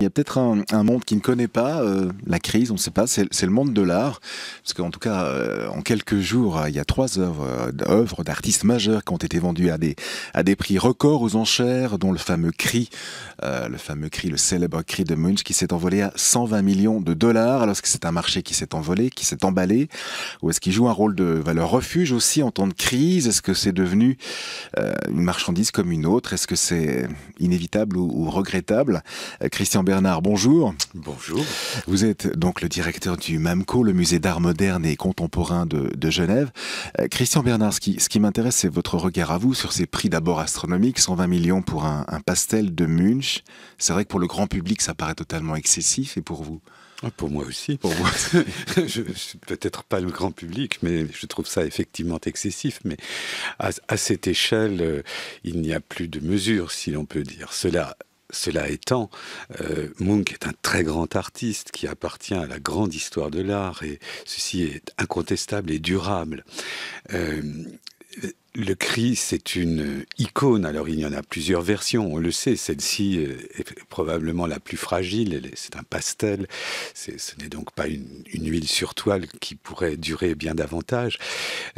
Il y a peut-être un, un, monde qui ne connaît pas euh, la crise, on ne sait pas, c'est le monde de l'art. Parce qu'en tout cas, euh, en quelques jours, euh, il y a trois œuvres, d'artistes majeurs qui ont été vendues à des, à des prix records aux enchères, dont le fameux cri, le fameux cri, le célèbre cri de Munch qui s'est envolé à 120 millions de dollars. Alors, est-ce que c'est un marché qui s'est envolé, qui s'est emballé Ou est-ce qu'il joue un rôle de valeur refuge aussi en temps de crise Est-ce que c'est devenu une marchandise comme une autre Est-ce que c'est inévitable ou, ou regrettable Christian Bernard, bonjour. Bonjour. Vous êtes donc le directeur du MAMCO, le musée d'art moderne et contemporain de, Genève. Euh, Christian Bernard, ce qui, m'intéresse, c'est votre regard à vous sur ces prix d'abord astronomiques, 120 millions pour un, pastel de Munch. C'est vrai que pour le grand public, ça paraît totalement excessif, et pour vous ah, pour moi aussi. Pour moi, je, peut-être pas le grand public, mais je trouve ça effectivement excessif. Mais à, cette échelle, euh, il n'y a plus de mesure, si l'on peut dire. Cela cela étant, euh, Munch est un très grand artiste qui appartient à la grande histoire de l'art et ceci est incontestable et durable. Euh, le cri, c'est une icône. Alors, il y en a plusieurs versions, on le sait. Celle-ci est probablement la plus fragile. C'est un pastel. Ce n'est donc pas une, huile sur toile qui pourrait durer bien davantage.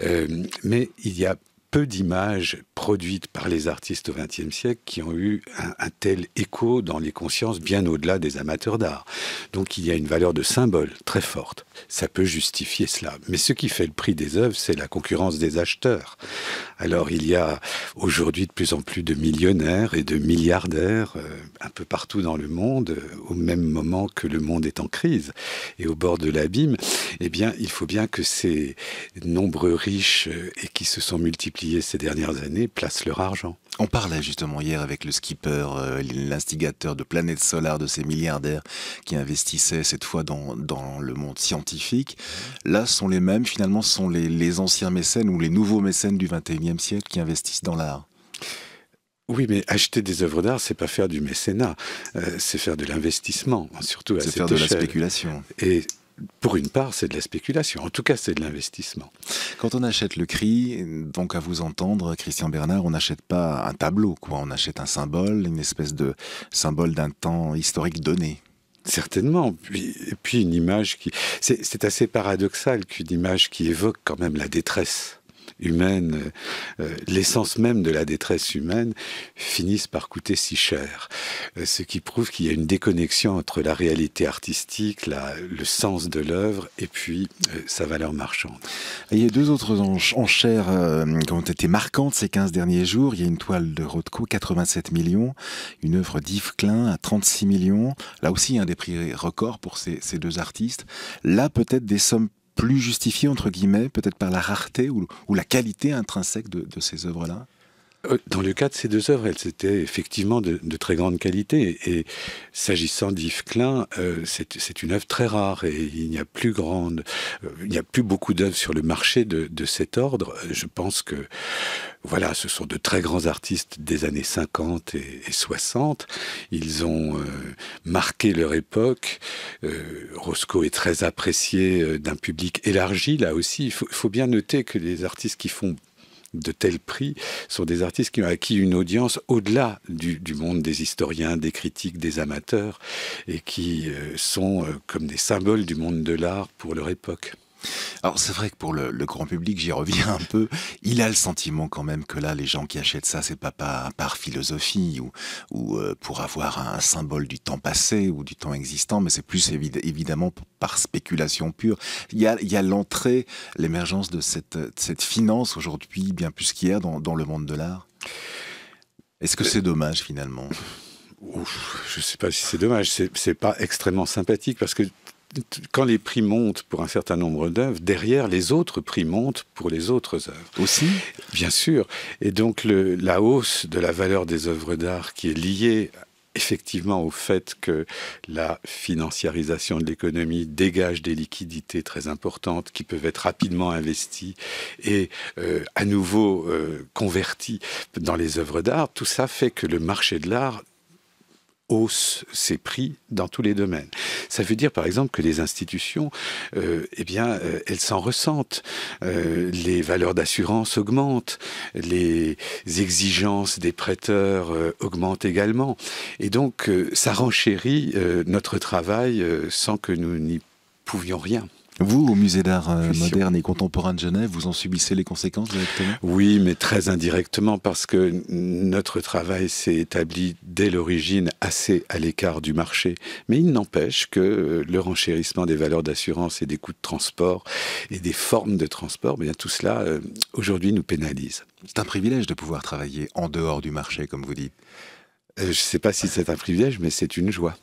Euh, mais il y a peu d'images produites par les artistes au XXe siècle qui ont eu un, tel écho dans les consciences bien au-delà des amateurs d'art. Donc il y a une valeur de symbole très forte. Ça peut justifier cela. Mais ce qui fait le prix des œuvres, c'est la concurrence des acheteurs. Alors il y a aujourd'hui de plus en plus de millionnaires et de milliardaires euh, un peu partout dans le monde, euh, au même moment que le monde est en crise et au bord de l'abîme. Eh bien, il faut bien que ces nombreux riches euh, et qui se sont multipliés ces dernières années placent leur argent. On parlait justement hier avec le skipper, l'instigateur de Planète Solar, de ces milliardaires qui investissaient cette fois dans, le monde scientifique. Là, sont les mêmes, finalement, ce sont les, les anciens mécènes ou les nouveaux mécènes du 21e siècle qui investissent dans l'art. Oui, mais acheter des œuvres d'art, c'est pas faire du mécénat, euh, c'est faire de l'investissement, surtout à cette faire de la spéculation. Et pour une part, c'est de la spéculation. En tout cas, c'est de l'investissement. Quand on achète le cri, donc à vous entendre, Christian Bernard, on n'achète pas un tableau, quoi. On achète un symbole, une espèce de symbole d'un temps historique donné. Certainement. et puis une image qui. C'est assez paradoxal qu'une image qui évoque quand même la détresse humaine, euh, euh, l'essence même de la détresse humaine, finissent par coûter si cher. Euh, ce qui prouve qu'il y a une déconnexion entre la réalité artistique, le sens de l'œuvre, et puis sa valeur marchande. il y a deux autres enchères qui ont été marquantes ces 15 derniers jours. Il y a une toile de Rothko, 87 millions, une œuvre d'Yves Klein à 36 millions. Là aussi, un des prix records pour ces deux artistes. Là, peut-être des sommes plus justifié, entre guillemets, peut-être par la rareté ou, la qualité intrinsèque de ces œuvres-là euh, dans le cas de ces deux œuvres, elles étaient effectivement de, très grande qualité. Et s'agissant d'Yves Klein, euh, c'est une œuvre très rare et il n'y a plus grande, euh, il n'y a plus beaucoup d'œuvres sur le marché de, cet ordre. Je pense que voilà, ce sont de très grands artistes des années 50 et, 60. Ils ont marqué leur époque. Roscoe est très apprécié d'un public élargi là aussi. Il faut bien noter que les artistes qui font de tels prix sont des artistes qui ont acquis une audience au-delà du, monde des historiens, des critiques, des amateurs, et qui euh, sont euh, comme des symboles du monde de l'art pour leur époque. Alors c'est vrai que pour le, grand public, j'y reviens un peu, il a le sentiment quand même que là, les gens qui achètent ça, c'est pas par, philosophie ou, euh, pour avoir un, symbole du temps passé ou du temps existant, mais c'est plus évidemment par spéculation pure. Il y a l'entrée, l'émergence de cette, finance aujourd'hui, bien plus qu'hier, dans, le monde de l'art. Est-ce que euh, c'est dommage finalement je ne sais pas si c'est dommage, c'est pas extrêmement sympathique parce que quand les prix montent pour un certain nombre d'œuvres, derrière les autres prix montent pour les autres œuvres. Aussi Bien sûr. Et donc la hausse de la valeur des œuvres d'art qui est liée effectivement au fait que la financiarisation de l'économie dégage des liquidités très importantes qui peuvent être rapidement investies et euh, à nouveau euh, converties dans les œuvres d'art, tout ça fait que le marché de l'art hausse ces prix dans tous les domaines. Ça veut dire par exemple que les institutions, euh, eh bien, euh, elles s'en ressentent. Euh, les valeurs d'assurance augmentent, les exigences des prêteurs augmentent également, et donc ça renchérit notre travail sans que nous n'y pouvions rien. Vous, au musée d'art euh, moderne et contemporain de Genève, vous en subissez les conséquences directement Oui, mais très indirectement, parce que notre travail s'est établi dès l'origine assez à l'écart du marché. Mais il n'empêche que euh, le renchérissement des valeurs d'assurance et des coûts de transport et des formes de transport, bien tout cela, euh, aujourd'hui, nous pénalise. C'est un privilège de pouvoir travailler en dehors du marché, comme vous dites. Euh, je ne sais pas si c'est un privilège, mais c'est une joie.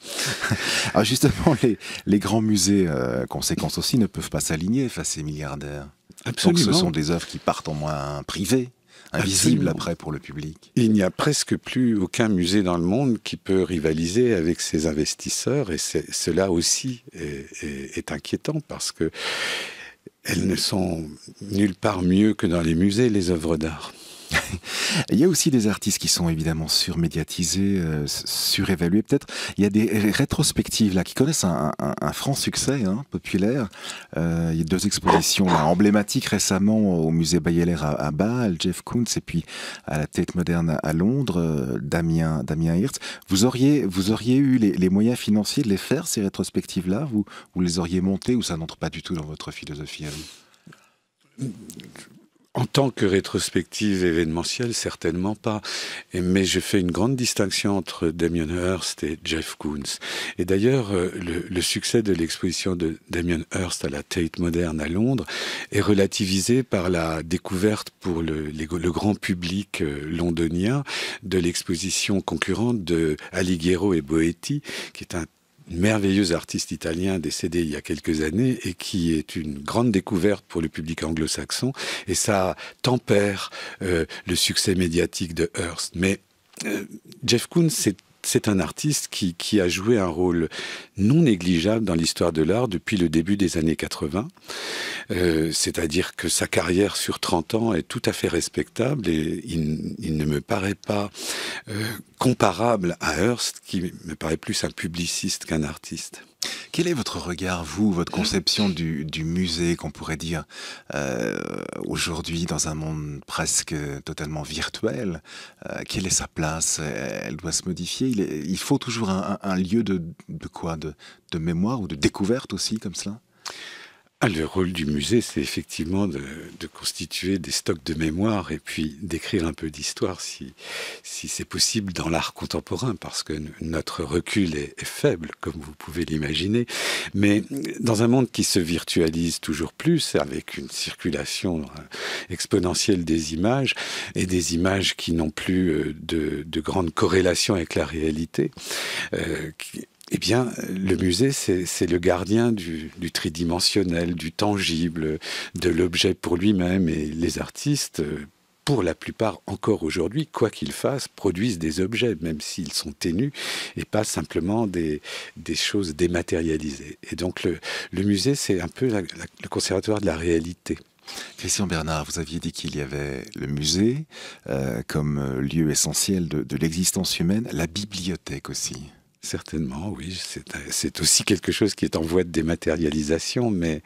Alors ah, justement, les, grands musées, conséquences euh, conséquence aussi, ne peuvent pas s'aligner face à ces milliardaires. Absolument. Donc ce sont des œuvres qui partent en moins privées, invisibles après pour le public. Il n'y a presque plus aucun musée dans le monde qui peut rivaliser avec ses investisseurs, et cela aussi est, est inquiétant parce que elles ne sont nulle part mieux que dans les musées les œuvres d'art. il y a aussi des artistes qui sont évidemment surmédiatisés, euh, surévalués peut-être. Il y a des rétrospectives là qui connaissent un, franc succès hein, populaire. Euh, il y a deux expositions là, emblématiques récemment au musée Bayeler à, Bâle, Jeff Koons et puis à la Tête Moderne à Londres, euh, Damien, Damien Hirtz. Vous auriez, vous auriez eu les, moyens financiers de les faire, ces rétrospectives-là vous, vous les auriez montées ou ça n'entre pas du tout dans votre philosophie à vous en tant que rétrospective événementielle, certainement pas. mais je fais une grande distinction entre Damien Hirst et Jeff Koons. Et d'ailleurs, euh, le, succès de l'exposition de Damien Hirst à la Tate moderne à Londres est relativisé par la découverte pour le, le grand public euh, londonien de l'exposition concurrente de Alighiero et Boetti, qui est un merveilleux artiste italien décédé il y a quelques années et qui est une grande découverte pour le public anglo-saxon et ça tempère euh, le succès médiatique de Hearst. Mais euh, Jeff Koons, c'est c'est un artiste qui, a joué un rôle non négligeable dans l'histoire de l'art depuis le début des années 80. Euh, c'est-à-dire que sa carrière sur 30 ans est tout à fait respectable et il, ne me paraît pas euh, comparable à Hearst, qui me paraît plus un publiciste qu'un artiste. Quel est votre regard, vous, votre conception du, musée, qu'on pourrait dire euh, aujourd'hui dans un monde presque totalement virtuel euh, Quelle est sa place Elle doit se modifier il, faut toujours un, lieu de, quoi de, de mémoire ou de découverte aussi, comme cela ah, le rôle du musée, c'est effectivement de, de, constituer des stocks de mémoire et puis d'écrire un peu d'histoire si, si c'est possible dans l'art contemporain, parce que notre recul est, faible, comme vous pouvez l'imaginer. Mais dans un monde qui se virtualise toujours plus, avec une circulation euh, exponentielle des images, et des images qui n'ont plus euh, de, de grande corrélation avec la réalité, euh, qui, eh bien, le musée, c'est le gardien du, tridimensionnel, du tangible, de l'objet pour lui-même. Et les artistes, pour la plupart encore aujourd'hui, quoi qu'ils fassent, produisent des objets, même s'ils sont ténus, et pas simplement des, choses dématérialisées. Et donc, le, musée, c'est un peu le conservatoire de la réalité. Christian Bernard, vous aviez dit qu'il y avait le musée euh, comme lieu essentiel de l'existence humaine, la bibliothèque aussi. Certainement, oui. C'est aussi quelque chose qui est en voie de dématérialisation, mais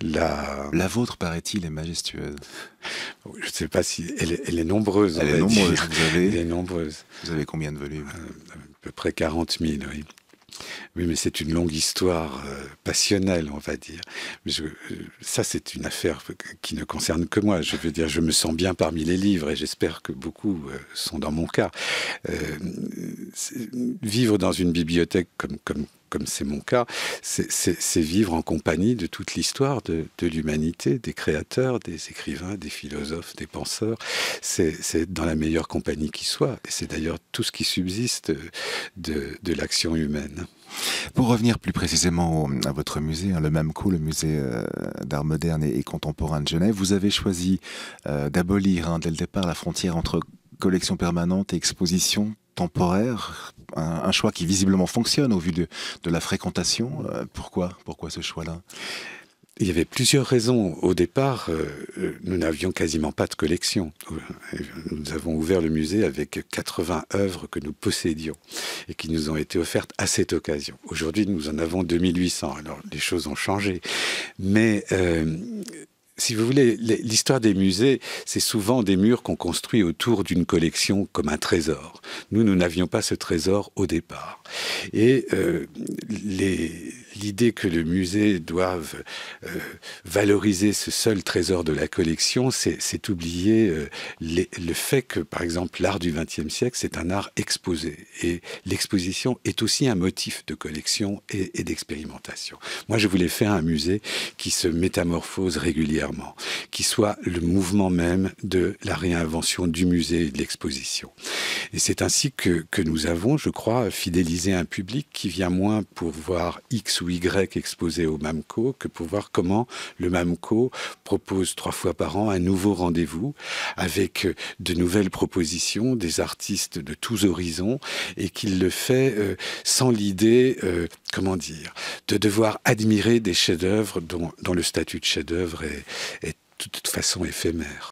la... La vôtre, paraît-il, est majestueuse. Je ne sais pas si... Elle est, nombreuse, elle Vous avez... combien de volumes euh, À peu près 40 000, oui. Oui, mais c'est une longue histoire euh, passionnelle, on va dire. Euh, ça, c'est une affaire qui ne concerne que moi. Je veux dire, je me sens bien parmi les livres et j'espère que beaucoup euh, sont dans mon cas. vivre dans une bibliothèque comme, comme c'est mon cas, c'est vivre en compagnie de toute l'histoire de, l'humanité, des créateurs, des écrivains, des philosophes, des penseurs. C'est dans la meilleure compagnie qui soit. Et c'est d'ailleurs tout ce qui subsiste de, l'action humaine. Pour revenir plus précisément à votre musée, hein, le même coup, le musée euh, d'art moderne et, contemporain de Genève, vous avez choisi euh, d'abolir hein, dès le départ la frontière entre collection permanente et exposition temporaire, un, choix qui visiblement fonctionne au vu de, la fréquentation. Euh, pourquoi, pourquoi ce choix-là il y avait plusieurs raisons. Au départ, euh, nous n'avions quasiment pas de collection. Nous avons ouvert le musée avec 80 œuvres que nous possédions et qui nous ont été offertes à cette occasion. Aujourd'hui, nous en avons 2800. Alors, les choses ont changé. Mais euh, si vous voulez, l'histoire des musées, c'est souvent des murs qu'on construit autour d'une collection comme un trésor. Nous, nous n'avions pas ce trésor au départ. Et euh, l'idée que le musée doive euh, valoriser ce seul trésor de la collection, c'est oublier euh, le fait que, par exemple, l'art du XXe siècle, c'est un art exposé. Et l'exposition est aussi un motif de collection et d'expérimentation. Moi, je voulais faire un musée qui se métamorphose régulièrement qui soit le mouvement même de la réinvention du musée et de l'exposition. Et c'est ainsi que, nous avons, je crois, fidélisé un public qui vient moins pour voir X ou Y exposé au MAMCO que pour voir comment le MAMCO propose trois fois par an un nouveau rendez-vous avec de nouvelles propositions, des artistes de tous horizons, et qu'il le fait euh, sans l'idée, euh, comment dire, de devoir admirer des chefs-d'œuvre dont, dont, le statut de chef-d'œuvre est, est de toute façon éphémère.